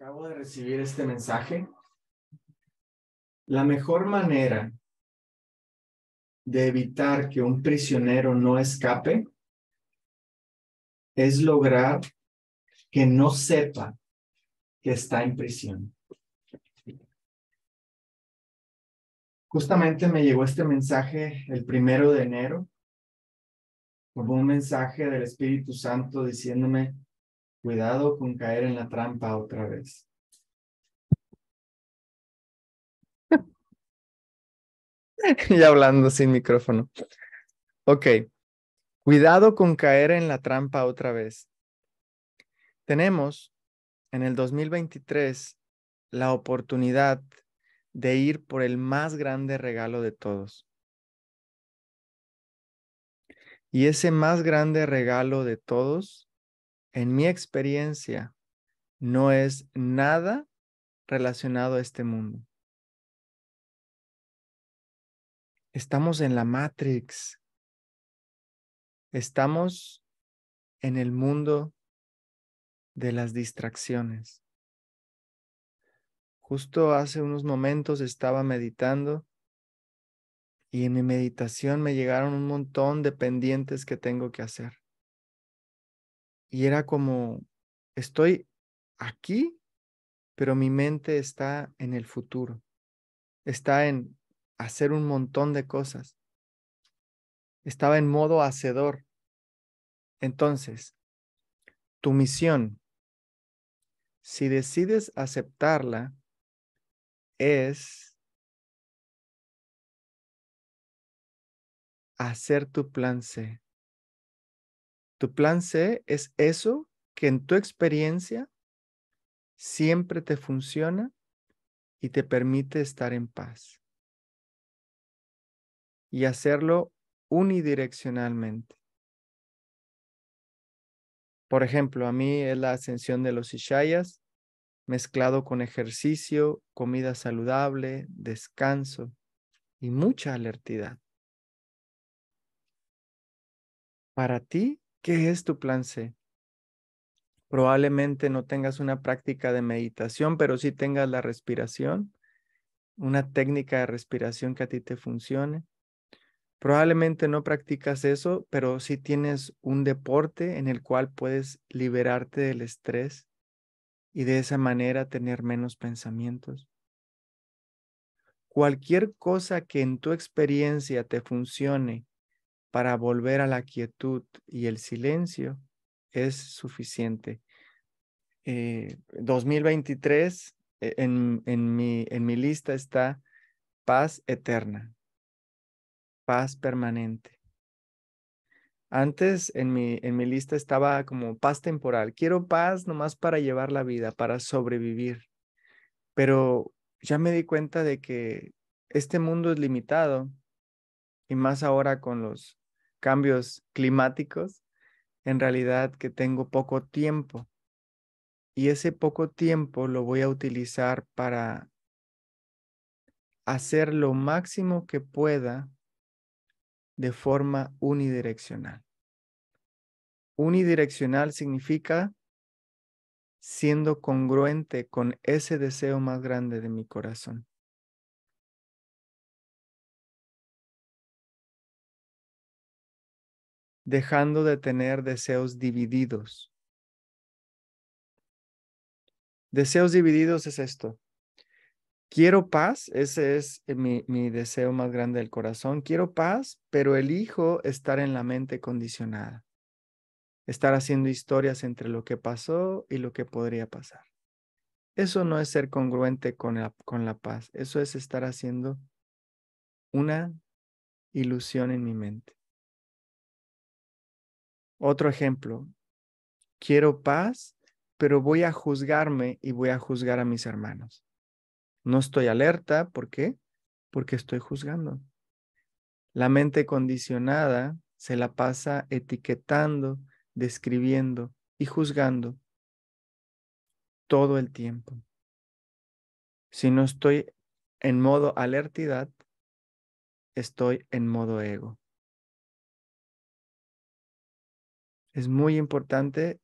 Acabo de recibir este mensaje. La mejor manera de evitar que un prisionero no escape es lograr que no sepa que está en prisión. Justamente me llegó este mensaje el primero de enero como un mensaje del Espíritu Santo diciéndome, Cuidado con caer en la trampa otra vez. y hablando sin micrófono. Ok. Cuidado con caer en la trampa otra vez. Tenemos en el 2023 la oportunidad de ir por el más grande regalo de todos. Y ese más grande regalo de todos en mi experiencia, no es nada relacionado a este mundo. Estamos en la Matrix. Estamos en el mundo de las distracciones. Justo hace unos momentos estaba meditando y en mi meditación me llegaron un montón de pendientes que tengo que hacer. Y era como, estoy aquí, pero mi mente está en el futuro, está en hacer un montón de cosas. Estaba en modo hacedor. Entonces, tu misión, si decides aceptarla, es hacer tu plan C. Tu plan C es eso que en tu experiencia siempre te funciona y te permite estar en paz. Y hacerlo unidireccionalmente. Por ejemplo, a mí es la ascensión de los Ishayas mezclado con ejercicio, comida saludable, descanso y mucha alertidad. Para ti, ¿Qué es tu plan C? Probablemente no tengas una práctica de meditación, pero sí tengas la respiración, una técnica de respiración que a ti te funcione. Probablemente no practicas eso, pero sí tienes un deporte en el cual puedes liberarte del estrés y de esa manera tener menos pensamientos. Cualquier cosa que en tu experiencia te funcione para volver a la quietud y el silencio es suficiente. 2023 eh, eh, en, en, mi, en mi lista está paz eterna, paz permanente. Antes en mi, en mi lista estaba como paz temporal. Quiero paz nomás para llevar la vida, para sobrevivir. Pero ya me di cuenta de que este mundo es limitado y más ahora con los cambios climáticos, en realidad que tengo poco tiempo. Y ese poco tiempo lo voy a utilizar para hacer lo máximo que pueda de forma unidireccional. Unidireccional significa siendo congruente con ese deseo más grande de mi corazón. dejando de tener deseos divididos. Deseos divididos es esto. Quiero paz, ese es eh, mi, deseo más grande del corazón. Quiero paz, pero elijo estar en la mente condicionada. Estar haciendo historias entre lo que pasó y lo que podría pasar. Eso no es ser congruente con con la paz. Eso es estar haciendo una ilusión en mi mente. Otro ejemplo, quiero paz, pero voy a juzgarme y voy a juzgar a mis hermanos. No estoy alerta, ¿por qué? Porque estoy juzgando. La mente condicionada se la pasa etiquetando, describiendo y juzgando todo el tiempo. Si no estoy en modo alertidad, estoy en modo ego. es muy importante,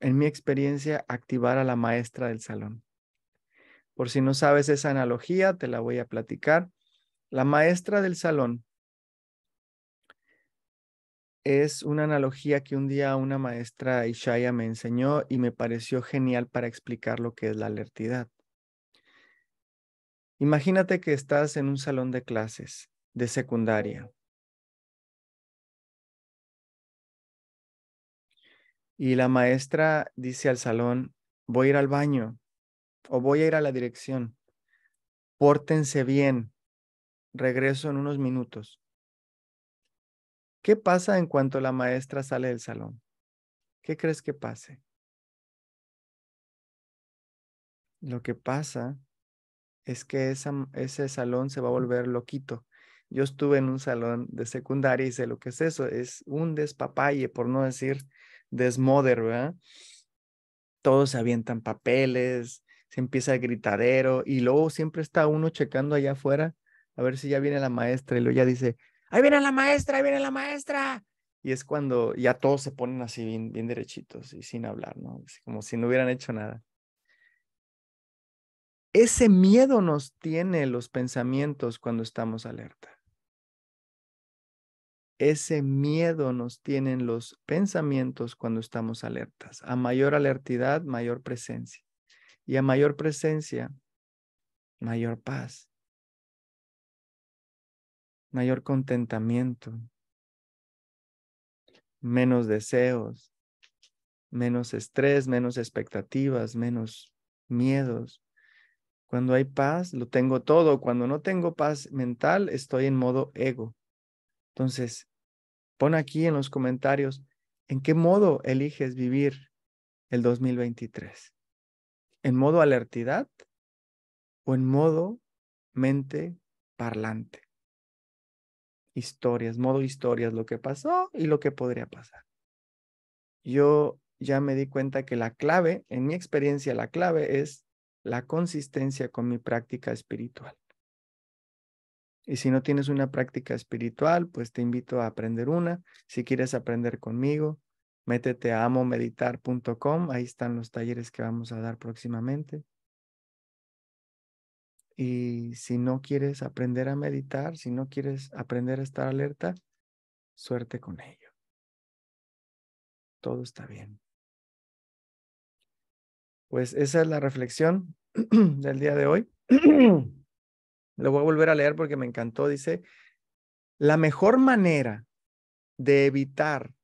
en mi experiencia, activar a la maestra del salón. Por si no sabes esa analogía, te la voy a platicar. La maestra del salón es una analogía que un día una maestra Ishaya me enseñó y me pareció genial para explicar lo que es la alertidad. Imagínate que estás en un salón de clases de secundaria y la maestra dice al salón, voy a ir al baño o voy a ir a la dirección, pórtense bien, regreso en unos minutos. ¿Qué pasa en cuanto la maestra sale del salón? ¿Qué crees que pase? Lo que pasa es que ese salón se va a volver loquito. Yo estuve en un salón de secundaria y sé lo que es eso. Es un despapalle, por no decir desmoder, ¿verdad? Todos se avientan papeles, se empieza el gritadero y luego siempre está uno checando allá afuera a ver si ya viene la maestra y luego ya dice, ahí viene la maestra, ahí viene la maestra. Y es cuando ya todos se ponen así bien, derechitos y sin hablar, ¿no? como si no hubieran hecho nada. Ese miedo nos tiene los pensamientos cuando estamos alerta. Ese miedo nos tienen los pensamientos cuando estamos alertas. A mayor alertidad, mayor presencia. Y a mayor presencia, mayor paz, mayor contentamiento, menos deseos, menos estrés, menos expectativas, menos miedos. Cuando hay paz, lo tengo todo. Cuando no tengo paz mental, estoy en modo ego. Entonces, Pon aquí en los comentarios en qué modo eliges vivir el 2023. ¿En modo alertidad o en modo mente parlante? Historias, modo historias, lo que pasó y lo que podría pasar. Yo ya me di cuenta que la clave, en mi experiencia, la clave es la consistencia con mi práctica espiritual. Y si no tienes una práctica espiritual, pues te invito a aprender una. Si quieres aprender conmigo, métete a amomeditar.com. Ahí están los talleres que vamos a dar próximamente. Y si no quieres aprender a meditar, si no quieres aprender a estar alerta, suerte con ello. Todo está bien. Pues esa es la reflexión del día de hoy. Lo voy a volver a leer porque me encantó. Dice, la mejor manera de evitar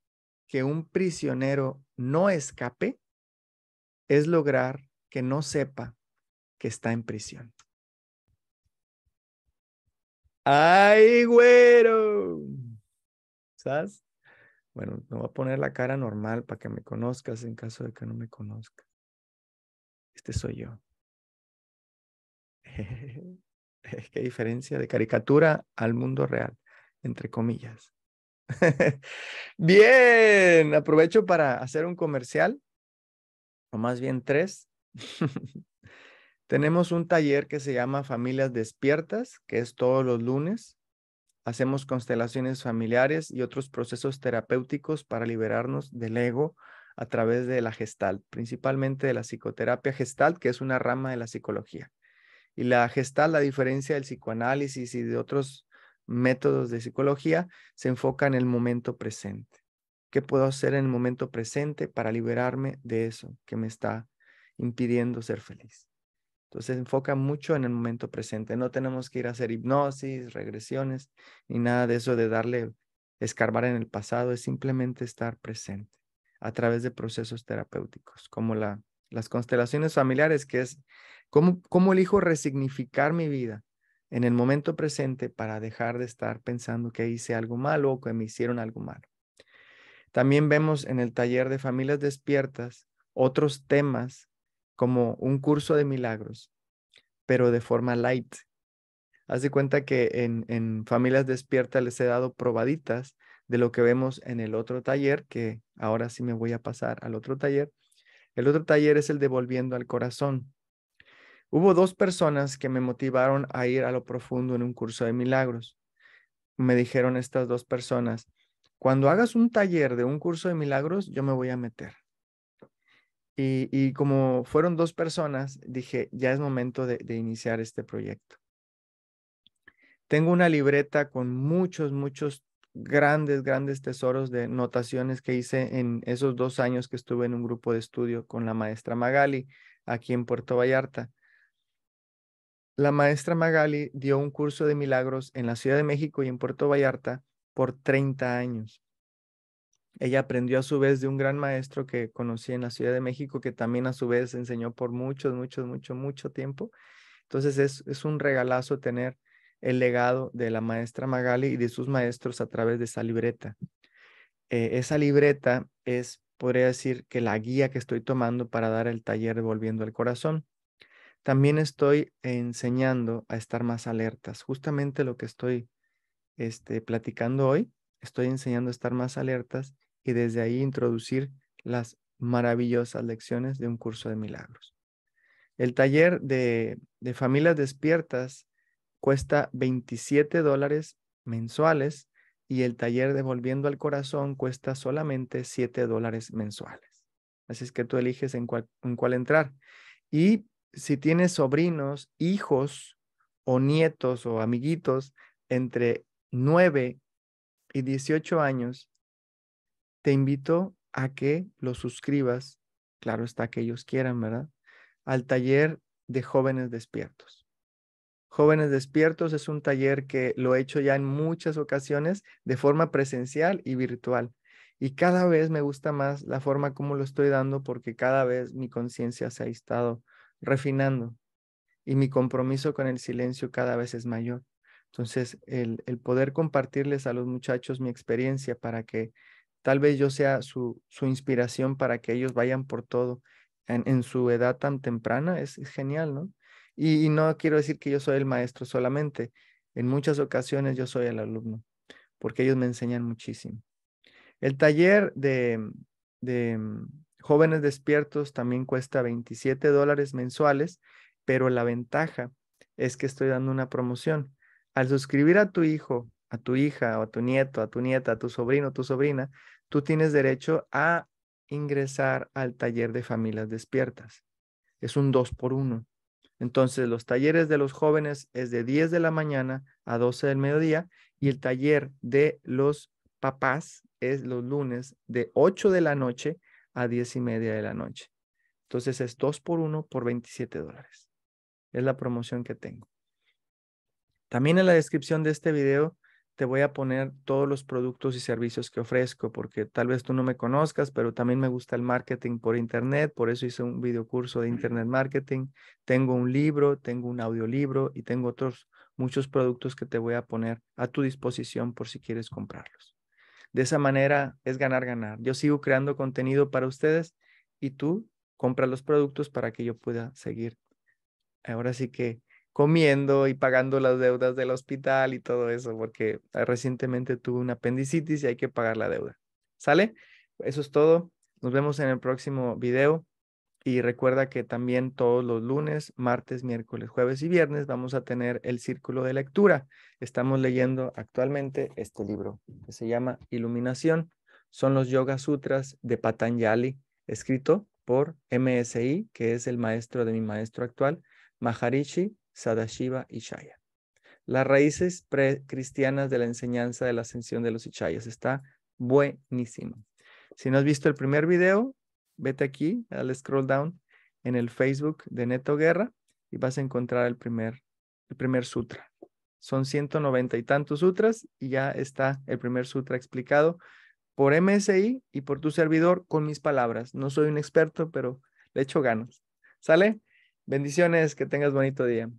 que un prisionero no escape es lograr que no sepa que está en prisión. ¡Ay, güero! ¿Sabes? Bueno, me voy a poner la cara normal para que me conozcas en caso de que no me conozcas. Este soy yo. Qué diferencia de caricatura al mundo real, entre comillas. bien, aprovecho para hacer un comercial, o más bien tres. Tenemos un taller que se llama Familias Despiertas, que es todos los lunes. Hacemos constelaciones familiares y otros procesos terapéuticos para liberarnos del ego a través de la gestal, principalmente de la psicoterapia gestal, que es una rama de la psicología. Y la gestal, la diferencia del psicoanálisis y de otros métodos de psicología, se enfoca en el momento presente. ¿Qué puedo hacer en el momento presente para liberarme de eso que me está impidiendo ser feliz? Entonces se enfoca mucho en el momento presente. No tenemos que ir a hacer hipnosis, regresiones, ni nada de eso de darle, escarbar en el pasado, es simplemente estar presente a través de procesos terapéuticos, como la, las constelaciones familiares, que es ¿Cómo, elijo resignificar mi vida en el momento presente para dejar de estar pensando que hice algo malo o que me hicieron algo malo? También vemos en el taller de familias despiertas otros temas como un curso de milagros, pero de forma light. Haz de cuenta que en, en familias despiertas les he dado probaditas de lo que vemos en el otro taller, que ahora sí me voy a pasar al otro taller. El otro taller es el de volviendo al corazón. Hubo dos personas que me motivaron a ir a lo profundo en un curso de milagros. Me dijeron estas dos personas, cuando hagas un taller de un curso de milagros, yo me voy a meter. Y, como fueron dos personas, dije, ya es momento de iniciar este proyecto. Tengo una libreta con muchos, muchos grandes, grandes tesoros de notaciones que hice en esos dos años que estuve en un grupo de estudio con la maestra Magali aquí en Puerto Vallarta. La maestra Magali dio un curso de milagros en la Ciudad de México y en Puerto Vallarta por 30 años. Ella aprendió a su vez de un gran maestro que conocí en la Ciudad de México, que también a su vez enseñó por muchos, muchos, mucho, mucho tiempo. Entonces es, un regalazo tener el legado de la maestra Magali y de sus maestros a través de esa libreta. Eh, esa libreta es, podría decir, que la guía que estoy tomando para dar el taller Volviendo al Corazón también estoy enseñando a estar más alertas. Justamente lo que estoy este, platicando hoy, estoy enseñando a estar más alertas y desde ahí introducir las maravillosas lecciones de un curso de milagros. El taller de, de familias despiertas cuesta 27 dólares mensuales y el taller de Volviendo al Corazón cuesta solamente 7 dólares mensuales. Así es que tú eliges en cuál, entrar. Y si tienes sobrinos, hijos o nietos o amiguitos entre 9 y 18 años, te invito a que los suscribas, claro está que ellos quieran, ¿verdad? Al taller de jóvenes despiertos. Jóvenes Despiertos es un taller que lo he hecho ya en muchas ocasiones de forma presencial y virtual. Y cada vez me gusta más la forma como lo estoy dando porque cada vez mi conciencia se ha estado refinando y mi compromiso con el silencio cada vez es mayor. Entonces, el, el poder compartirles a los muchachos mi experiencia para que tal vez yo sea su, su inspiración para que ellos vayan por todo en, su edad tan temprana es, genial, ¿no? Y, y no quiero decir que yo soy el maestro solamente, en muchas ocasiones yo soy el alumno, porque ellos me enseñan muchísimo. El taller de, de, Jóvenes despiertos también cuesta 27 dólares mensuales, pero la ventaja es que estoy dando una promoción. Al suscribir a tu hijo, a tu hija, o a tu nieto, a tu nieta, a tu sobrino, a tu sobrina, tú tienes derecho a ingresar al taller de familias despiertas. Es un dos por uno. Entonces, los talleres de los jóvenes es de 10 de la mañana a 12 del mediodía y el taller de los papás es los lunes de 8 de la noche a diez y media de la noche. Entonces es dos por uno por 27 dólares. Es la promoción que tengo. También en la descripción de este video te voy a poner todos los productos y servicios que ofrezco, porque tal vez tú no me conozcas, pero también me gusta el marketing por internet, por eso hice un video curso de internet marketing, tengo un libro, tengo un audiolibro y tengo otros muchos productos que te voy a poner a tu disposición por si quieres comprarlos. De esa manera es ganar, ganar. Yo sigo creando contenido para ustedes y tú compras los productos para que yo pueda seguir. Ahora sí que comiendo y pagando las deudas del hospital y todo eso, porque ah, recientemente tuve una apendicitis y hay que pagar la deuda. ¿Sale? Eso es todo. Nos vemos en el próximo video. Y recuerda que también todos los lunes, martes, miércoles, jueves y viernes vamos a tener el círculo de lectura. Estamos leyendo actualmente este libro que se llama Iluminación. Son los Yoga Sutras de Patanjali, escrito por MSI, que es el maestro de mi maestro actual, Maharishi Sadashiva Ishaya. Las raíces precristianas de la enseñanza de la ascensión de los Ishayas. Está buenísimo. Si no has visto el primer video, vete aquí al scroll down en el Facebook de Neto Guerra y vas a encontrar el primer, el primer sutra. Son 190 y tantos sutras y ya está el primer sutra explicado por MSI y por tu servidor con mis palabras. No soy un experto, pero le echo ganas. ¿Sale? Bendiciones, que tengas bonito día.